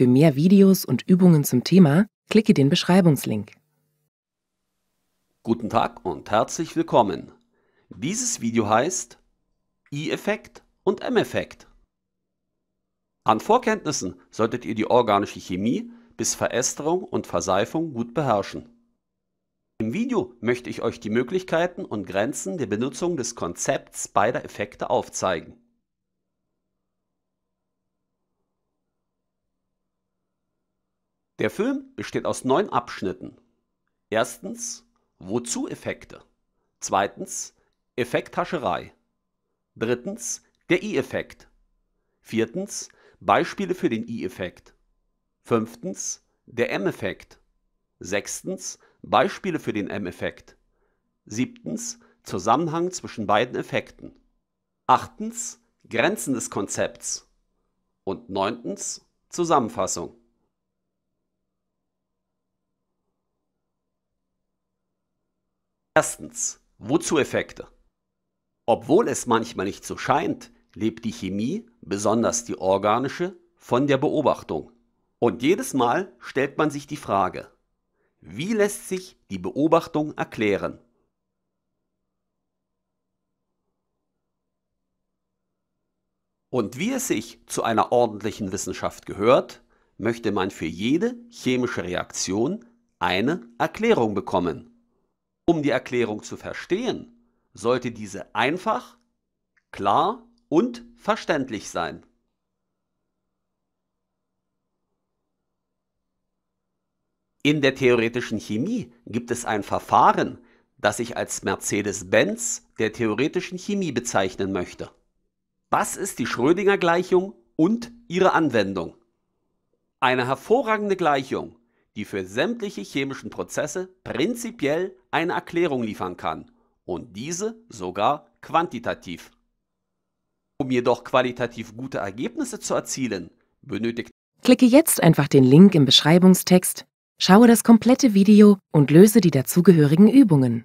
Für mehr Videos und Übungen zum Thema klicke den Beschreibungslink. Guten Tag und herzlich willkommen. Dieses Video heißt I-Effekt und M-Effekt. An Vorkenntnissen solltet ihr die organische Chemie bis Verästerung und Verseifung gut beherrschen. Im Video möchte ich euch die Möglichkeiten und Grenzen der Benutzung des Konzepts beider Effekte aufzeigen. Der Film besteht aus neun Abschnitten. Erstens Wozu Effekte? Zweitens Effekthascherei. Drittens Der I-Effekt. Viertens Beispiele für den I-Effekt. Fünftens Der M-Effekt. Sechstens Beispiele für den M-Effekt. Siebtens Zusammenhang zwischen beiden Effekten. Achtens Grenzen des Konzepts. Und neuntens Zusammenfassung. Erstens, wozu Effekte? Obwohl es manchmal nicht so scheint, lebt die Chemie, besonders die organische, von der Beobachtung. Und jedes Mal stellt man sich die Frage, wie lässt sich die Beobachtung erklären? Und wie es sich zu einer ordentlichen Wissenschaft gehört, möchte man für jede chemische Reaktion eine Erklärung bekommen. Um die Erklärung zu verstehen, sollte diese einfach, klar und verständlich sein. In der theoretischen Chemie gibt es ein Verfahren, das ich als Mercedes-Benz der theoretischen Chemie bezeichnen möchte. Was ist die Schrödinger-Gleichung und ihre Anwendung? Eine hervorragende Gleichung die für sämtliche chemischen Prozesse prinzipiell eine Erklärung liefern kann und diese sogar quantitativ. Um jedoch qualitativ gute Ergebnisse zu erzielen, benötigt Klicke jetzt einfach den Link im Beschreibungstext, schaue das komplette Video und löse die dazugehörigen Übungen.